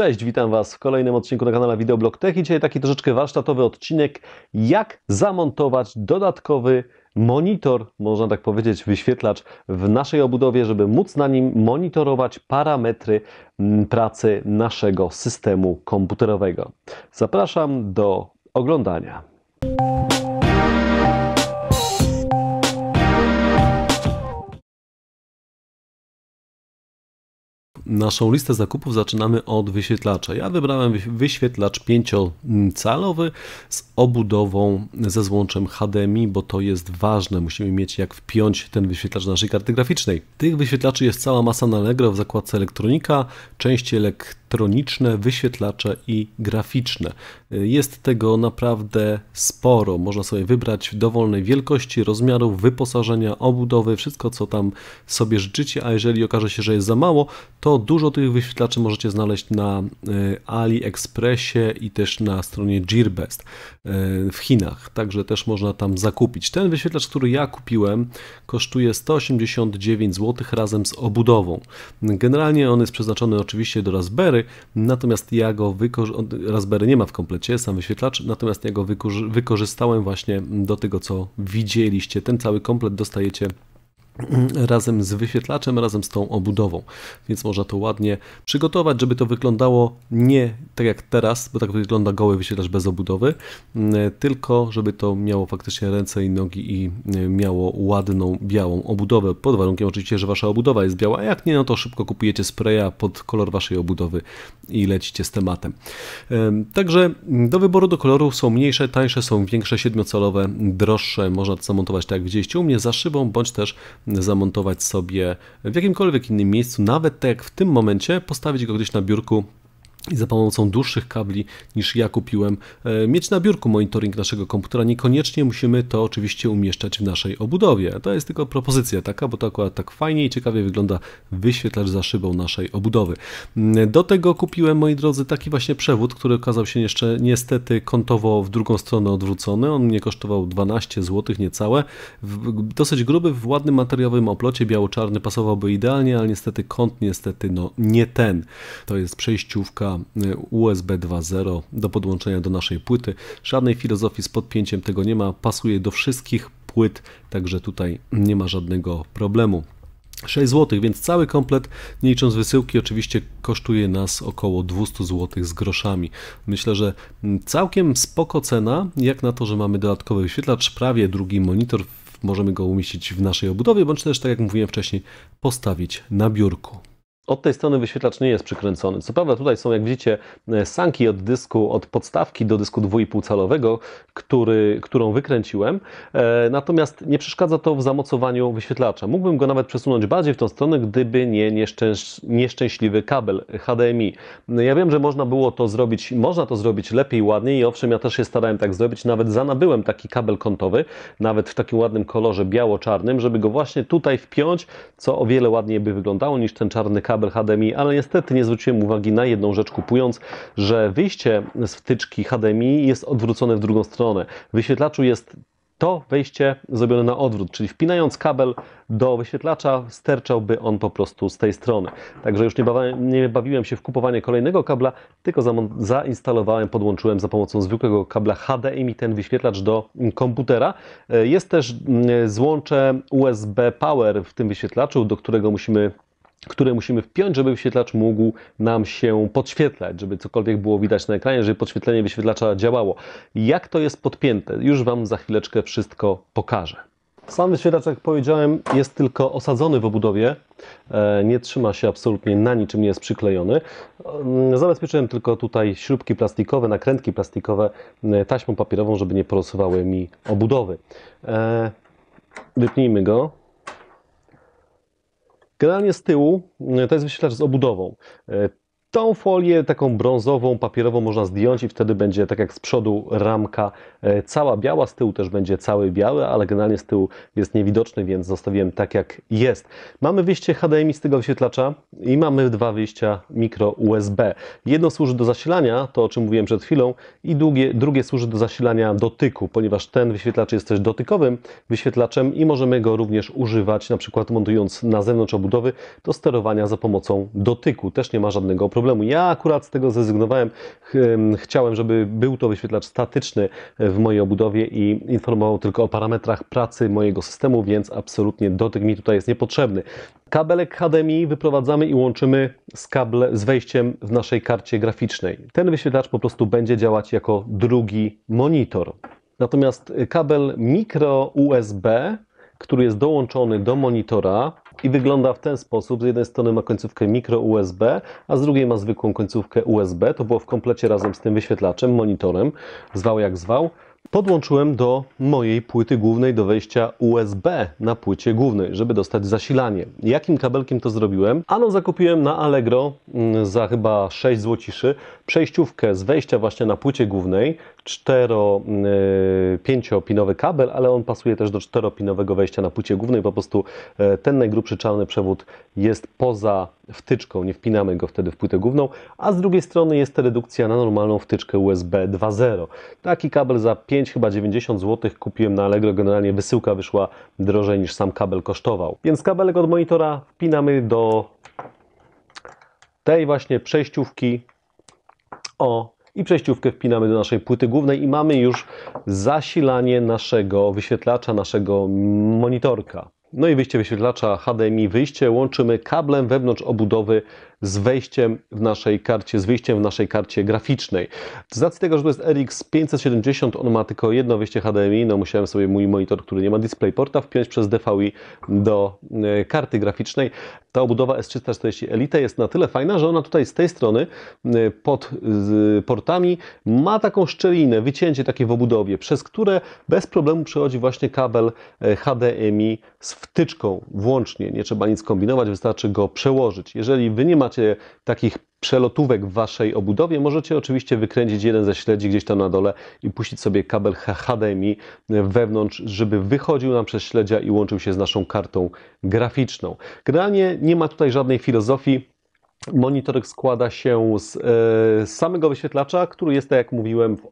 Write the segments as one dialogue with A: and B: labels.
A: Cześć, witam Was w kolejnym odcinku na kanale Videoblog Tech i dzisiaj taki troszeczkę warsztatowy odcinek, jak zamontować dodatkowy monitor, można tak powiedzieć, wyświetlacz w naszej obudowie, żeby móc na nim monitorować parametry mm, pracy naszego systemu komputerowego. Zapraszam do oglądania. Naszą listę zakupów zaczynamy od wyświetlacza. Ja wybrałem wyświetlacz 5-calowy z obudową ze złączem HDMI, bo to jest ważne. Musimy mieć jak wpiąć ten wyświetlacz do naszej karty graficznej. Tych wyświetlaczy jest cała masa na Allegro w zakładce elektronika, części elektroniczne elektroniczne, wyświetlacze i graficzne. Jest tego naprawdę sporo. Można sobie wybrać w dowolnej wielkości, rozmiarów, wyposażenia, obudowy, wszystko co tam sobie życzycie, a jeżeli okaże się, że jest za mało, to dużo tych wyświetlaczy możecie znaleźć na e, AliExpressie i też na stronie Gearbest e, w Chinach, także też można tam zakupić. Ten wyświetlacz, który ja kupiłem, kosztuje 189 zł razem z obudową. Generalnie on jest przeznaczony oczywiście do Raspberry, Raspberry, natomiast ja go wykorzystałem, Raspberry nie ma w komplecie, sam wyświetlacz, natomiast ja go wykorzystałem właśnie do tego, co widzieliście. Ten cały komplet dostajecie razem z wyświetlaczem, razem z tą obudową, więc można to ładnie przygotować, żeby to wyglądało nie tak jak teraz, bo tak wygląda goły wyświetlacz bez obudowy, mm, tylko żeby to miało faktycznie ręce i nogi i mm, miało ładną białą obudowę, pod warunkiem oczywiście, że wasza obudowa jest biała, a jak nie, no to szybko kupujecie spraya pod kolor waszej obudowy i lecicie z tematem. Także do wyboru do kolorów są mniejsze, tańsze, są większe, siedmiocalowe, droższe, można to zamontować tak jak widzieliście u mnie za szybą, bądź też zamontować sobie w jakimkolwiek innym miejscu, nawet tak jak w tym momencie, postawić go gdzieś na biurku i za pomocą dłuższych kabli niż ja kupiłem, e, mieć na biurku monitoring naszego komputera. Niekoniecznie musimy to oczywiście umieszczać w naszej obudowie. To jest tylko propozycja taka, bo to akurat tak fajnie i ciekawie wygląda wyświetlacz za szybą naszej obudowy. Mm, do tego kupiłem, moi drodzy, taki właśnie przewód, który okazał się jeszcze niestety kątowo w drugą stronę odwrócony. On mnie kosztował 12 zł niecałe. dosyć gruby, w ładnym materiałowym oplocie, biało-czarny pasowałby idealnie, ale niestety kąt niestety no nie ten. To jest przejściówka Y, USB 2.0 do podłączenia do naszej płyty. Żadnej filozofii z podpięciem tego nie ma, pasuje do wszystkich płyt, także tutaj nie ma żadnego problemu. 6 zł, więc cały komplet, nie licząc wysyłki, oczywiście kosztuje nas około 200 zł z groszami. Myślę, że mm, całkiem spoko cena, jak na to, że mamy dodatkowy wyświetlacz, prawie drugi monitor, możemy go umieścić w naszej obudowie, bądź też, tak jak mówiłem wcześniej, postawić na biurku. Od tej strony wyświetlacz nie jest przykręcony. Co prawda tutaj są, jak widzicie, e, sanki od dysku, od podstawki do dysku 2,5 calowego, który, którą wykręciłem. E, natomiast nie przeszkadza to w zamocowaniu wyświetlacza. Mógłbym go nawet przesunąć bardziej w tą stronę, gdyby nie nieszczęś nieszczęśliwy kabel HDMI. No, ja wiem, że można było to zrobić, można to zrobić lepiej, ładniej i owszem, ja też się starałem tak zrobić. Nawet zanabyłem taki kabel kątowy, nawet w takim ładnym kolorze biało-czarnym, żeby go właśnie tutaj wpiąć, co o wiele ładniej by wyglądało niż ten czarny kabel kabel HDMI, ale niestety nie zwróciłem uwagi na jedną rzecz kupując, że wyjście z wtyczki HDMI jest odwrócone w drugą stronę. W wyświetlaczu jest to wejście zrobione na odwrót, czyli wpinając kabel do wyświetlacza, sterczałby on po prostu z tej strony. Także już nie, nie bawiłem się w kupowanie kolejnego kabla, tylko zainstalowałem, podłączyłem za pomocą zwykłego kabla HDMI ten wyświetlacz do komputera. E, jest też mm, e, złącze USB Power w tym wyświetlaczu, do którego musimy które musimy wpiąć, żeby wyświetlacz mógł nam się podświetlać, żeby cokolwiek było widać na ekranie, żeby podświetlenie wyświetlacza działało. Jak to jest podpięte? Już Wam za chwileczkę wszystko pokażę. Sam wyświetlacz, jak powiedziałem, jest tylko osadzony w obudowie, e, nie trzyma się absolutnie na niczym, nie jest przyklejony. E, zabezpieczyłem tylko tutaj śrubki plastikowe, nakrętki plastikowe e, taśmą papierową, żeby nie porosowały mi obudowy. Wypnijmy go. Generalnie z tyłu e, to jest wyświetlacz z obudową. E, Tą folię taką brązową, papierową można zdjąć i wtedy będzie tak jak z przodu ramka e, cała biała, z tyłu też będzie cały biały, ale generalnie z tyłu jest niewidoczny, więc zostawiłem tak jak jest. Mamy wyjście HDMI z tego wyświetlacza i mamy dwa wyjścia mikro USB. Jedno służy do zasilania, to o czym mówiłem przed chwilą, i drugie, drugie służy do zasilania dotyku, ponieważ ten wyświetlacz jest też dotykowym wyświetlaczem i możemy go również używać, na przykład montując na zewnątrz obudowy, do sterowania za pomocą dotyku. Też nie ma żadnego problemu problemu. Ja akurat z tego zrezygnowałem. Chciałem, żeby był to wyświetlacz statyczny w mojej obudowie i informował tylko o parametrach pracy mojego systemu, więc absolutnie dotyk mi tutaj jest niepotrzebny. Kabelek HDMI wyprowadzamy i łączymy z, kable, z wejściem w naszej karcie graficznej. Ten wyświetlacz po prostu będzie działać jako drugi monitor. Natomiast kabel mikro USB, który jest dołączony do monitora, i wygląda w ten sposób. Z jednej strony ma końcówkę mikro USB, a z drugiej ma zwykłą końcówkę USB. To było w komplecie razem z tym wyświetlaczem, monitorem, zwał jak zwał. Podłączyłem do mojej płyty głównej do wejścia USB na płycie głównej, żeby dostać zasilanie. Jakim kabelkiem to zrobiłem? Ano zakupiłem na Allegro mm, za chyba 6 złociszy przejściówkę z wejścia właśnie na płycie głównej, 4-5-pinowy y, kabel, ale on pasuje też do 4-pinowego wejścia na płycie głównej, po prostu e, ten najgrubszy czarny przewód jest poza wtyczką, nie wpinamy go wtedy w płytę główną, a z drugiej strony jest redukcja na normalną wtyczkę USB 2.0. Taki kabel za 5 chyba 90 zł kupiłem na Allegro, generalnie wysyłka wyszła drożej niż sam kabel kosztował. Więc kabelek od monitora wpinamy do tej właśnie przejściówki o i przejściówkę wpinamy do naszej płyty głównej i mamy już zasilanie naszego wyświetlacza, naszego monitorka. No i wyjście wyświetlacza HDMI, wyjście łączymy kablem wewnątrz obudowy z wejściem w naszej karcie, z wyjściem w naszej karcie graficznej. Z racji tego, że to jest RX 570, on ma tylko jedno wyjście HDMI, no musiałem sobie mój monitor, który nie ma DisplayPorta, wpiąć przez DVI do e, karty graficznej. Ta obudowa S340 Elite jest na tyle fajna, że ona tutaj z tej strony e, pod portami ma taką szczelinę, wycięcie takie w obudowie, przez które bez problemu przechodzi właśnie kabel e, HDMI z wtyczką włącznie. Nie trzeba nic kombinować, wystarczy go przełożyć. Jeżeli Wy nie ma macie takich przelotówek w waszej obudowie, możecie oczywiście wykręcić jeden ze śledzi gdzieś tam na dole i puścić sobie kabel HDMI wewnątrz, żeby wychodził nam przez śledzia i łączył się z naszą kartą graficzną. Generalnie nie ma tutaj żadnej filozofii. Monitorek składa się z, e, samego wyświetlacza, który jest, tak jak mówiłem, w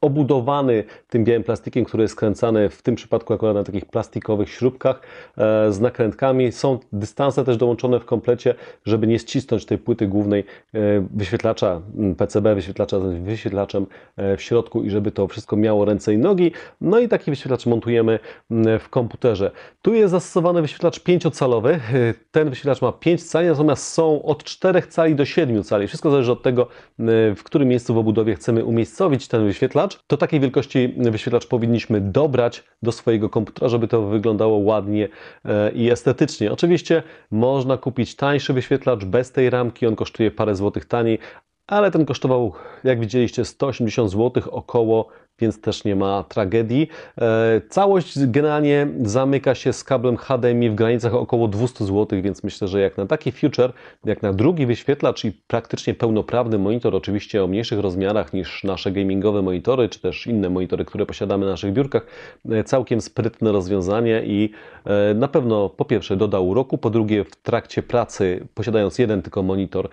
A: obudowany tym białym plastikiem, który jest skręcany w tym przypadku akurat na takich plastikowych śrubkach e, z nakrętkami. Są dystanse też dołączone w komplecie, żeby nie ścisnąć tej płyty głównej e, wyświetlacza mm, PCB, wyświetlacza z wyświetlaczem e, w środku i żeby to wszystko miało ręce i nogi. No i taki wyświetlacz montujemy mm, w komputerze. Tu jest zastosowany wyświetlacz 5-calowy. Ten wyświetlacz ma 5 cali, natomiast są od 4 cali do 7 cali. Wszystko zależy od tego, mm, w którym miejscu w obudowie chcemy umiejscowić ten wyświetlacz wyświetlacz, to takiej wielkości wyświetlacz powinniśmy dobrać do swojego komputera, żeby to wyglądało ładnie e, i estetycznie. Oczywiście można kupić tańszy wyświetlacz bez tej ramki, on kosztuje parę złotych taniej, ale ten kosztował, jak widzieliście, 180 zł około więc też nie ma tragedii. E, całość generalnie zamyka się z kablem HDMI w granicach około 200 zł, więc myślę, że jak na taki future, jak na drugi wyświetlacz i praktycznie pełnoprawny monitor, oczywiście o mniejszych rozmiarach niż nasze gamingowe monitory, czy też inne monitory, które posiadamy na naszych biurkach, e, całkiem sprytne rozwiązanie i e, na pewno po pierwsze doda uroku, po drugie w trakcie pracy, posiadając jeden tylko monitor,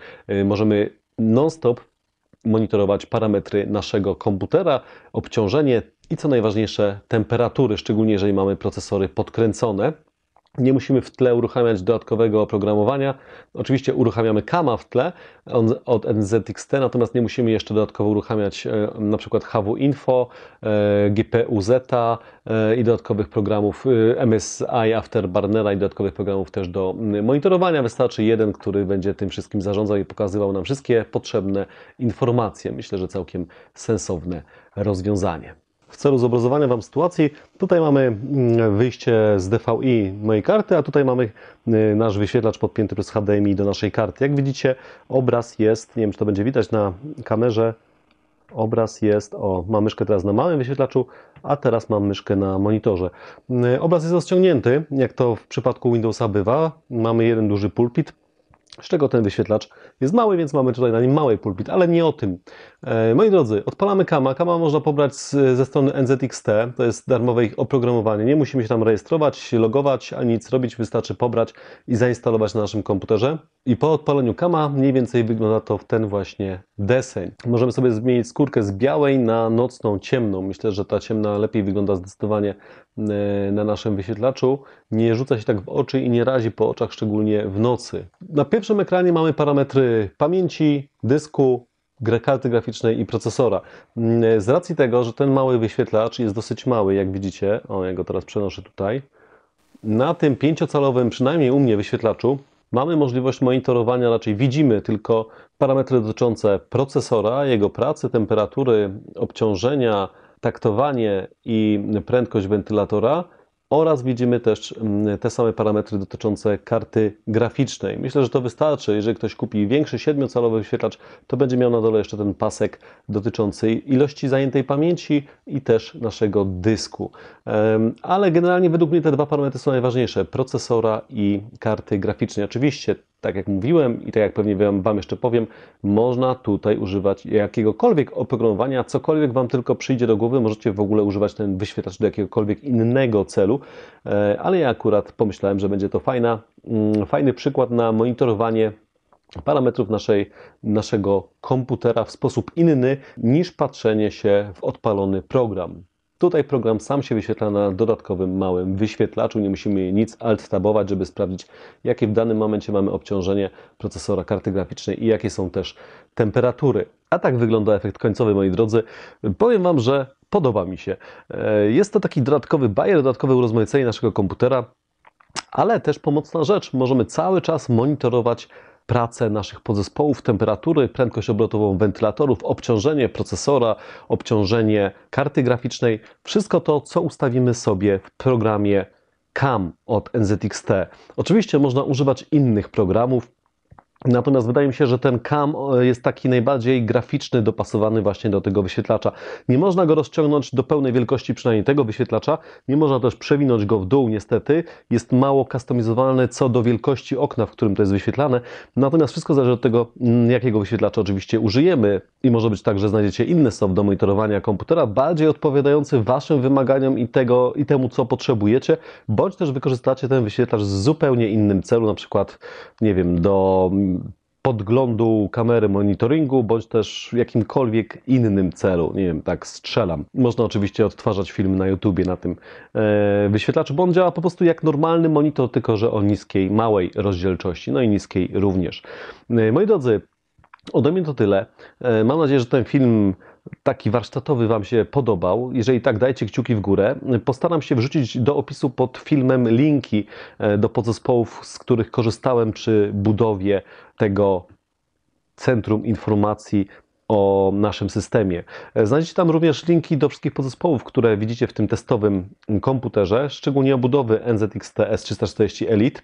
A: możemy non-stop monitorować parametry naszego komputera, obciążenie i co najważniejsze temperatury, szczególnie jeżeli mamy procesory podkręcone. Nie musimy w tle uruchamiać dodatkowego oprogramowania. Oczywiście uruchamiamy kama w tle od NZXT, natomiast nie musimy jeszcze dodatkowo uruchamiać e, na przykład HW Info, e, GPUZ e, i dodatkowych programów MSI Afterburnera i dodatkowych programów też do monitorowania. Wystarczy jeden, który będzie tym wszystkim zarządzał i pokazywał nam wszystkie potrzebne informacje. Myślę, że całkiem sensowne rozwiązanie. W celu zobrazowania Wam sytuacji, tutaj mamy mm, wyjście z DVI mojej karty, a tutaj mamy y, nasz wyświetlacz podpięty przez HDMI do naszej karty. Jak widzicie, obraz jest, nie wiem czy to będzie widać na kamerze, obraz jest, o, mam myszkę teraz na małym wyświetlaczu, a teraz mam myszkę na monitorze. Y, obraz jest rozciągnięty, jak to w przypadku Windowsa bywa. Mamy jeden duży pulpit, z czego ten wyświetlacz jest mały, więc mamy tutaj na nim mały pulpit, ale nie o tym. E, moi drodzy, odpalamy Kama. Kama można pobrać z, ze strony NZXT, to jest darmowe ich oprogramowanie. Nie musimy się tam rejestrować, logować, ani nic robić, wystarczy pobrać i zainstalować na naszym komputerze. I po odpaleniu Kama mniej więcej wygląda to w ten właśnie deseń. Możemy sobie zmienić skórkę z białej na nocną, ciemną. Myślę, że ta ciemna lepiej wygląda zdecydowanie E, na naszym wyświetlaczu nie rzuca się tak w oczy i nie razi po oczach, szczególnie w nocy. Na pierwszym ekranie mamy parametry pamięci, dysku, karty graficznej i procesora. Mm, e, z racji tego, że ten mały wyświetlacz jest dosyć mały, jak widzicie, o, ja go teraz przenoszę tutaj, na tym pięciocalowym, przynajmniej u mnie, wyświetlaczu mamy możliwość monitorowania, raczej widzimy tylko parametry dotyczące procesora, jego pracy, temperatury, obciążenia, taktowanie i prędkość wentylatora oraz widzimy też mm, te same parametry dotyczące karty graficznej. Myślę, że to wystarczy. Jeżeli ktoś kupi większy 7-calowy wyświetlacz, to będzie miał na dole jeszcze ten pasek dotyczący ilości zajętej pamięci i też naszego dysku. Ale generalnie według mnie te dwa parametry są najważniejsze, procesora i karty graficznej. Oczywiście tak jak mówiłem i tak jak pewnie Wam jeszcze powiem, można tutaj używać jakiegokolwiek oprogramowania, cokolwiek Wam tylko przyjdzie do głowy. Możecie w ogóle używać ten wyświetlacz do jakiegokolwiek innego celu, e, ale ja akurat pomyślałem, że będzie to fajna, mm, fajny przykład na monitorowanie parametrów naszej, naszego komputera w sposób inny niż patrzenie się w odpalony program. Tutaj program sam się wyświetla na dodatkowym małym wyświetlaczu, nie musimy nic alt-tabować, żeby sprawdzić, jakie w danym momencie mamy obciążenie procesora karty graficznej i jakie są też temperatury. A tak wygląda efekt końcowy, moi drodzy. Powiem Wam, że podoba mi się. E, jest to taki dodatkowy bajer, dodatkowe urozmaicenie naszego komputera. Ale też pomocna rzecz, możemy cały czas monitorować pracę naszych podzespołów, temperatury, prędkość obrotową wentylatorów, obciążenie procesora, obciążenie karty graficznej. Wszystko to, co ustawimy sobie w programie CAM od NZXT. Oczywiście można używać innych programów, Natomiast wydaje mi się, że ten cam e, jest taki najbardziej graficzny, dopasowany właśnie do tego wyświetlacza. Nie można go rozciągnąć do pełnej wielkości przynajmniej tego wyświetlacza, nie można też przewinąć go w dół niestety. Jest mało customizowalny co do wielkości okna, w którym to jest wyświetlane. Natomiast wszystko zależy od tego, mm, jakiego wyświetlacza oczywiście użyjemy i może być tak, że znajdziecie inny soft do monitorowania komputera, bardziej odpowiadający Waszym wymaganiom i, tego, i temu, co potrzebujecie, bądź też wykorzystacie ten wyświetlacz w zupełnie innym celu, na przykład, nie wiem, do podglądu kamery monitoringu, bądź też w jakimkolwiek innym celu. Nie wiem, tak strzelam. Można oczywiście odtwarzać film na YouTubie na tym e, wyświetlaczu, bo on działa po prostu jak normalny monitor, tylko że o niskiej, małej rozdzielczości, no i niskiej również. E, moi drodzy, ode mnie to tyle. E, mam nadzieję, że ten film taki warsztatowy Wam się podobał. Jeżeli tak, dajcie kciuki w górę. Postaram się wrzucić do opisu pod filmem linki e, do podzespołów, z których korzystałem przy budowie tego Centrum Informacji o naszym systemie. E, znajdziecie tam również linki do wszystkich podzespołów, które widzicie w tym testowym komputerze, szczególnie obudowy NZXT S340 Elite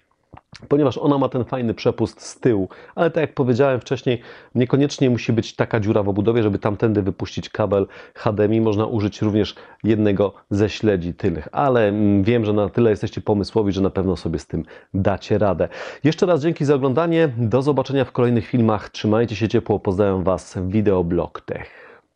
A: ponieważ ona ma ten fajny przepust z tyłu. Ale tak jak powiedziałem wcześniej, niekoniecznie musi być taka dziura w obudowie, żeby tamtędy wypuścić kabel HDMI. Można użyć również jednego ze śledzi tylnych, ale mm, wiem, że na tyle jesteście pomysłowi, że na pewno sobie z tym dacie radę. Jeszcze raz dzięki za oglądanie. Do zobaczenia w kolejnych filmach. Trzymajcie się ciepło. Pozdrawiam Was. Wideoblog Tech.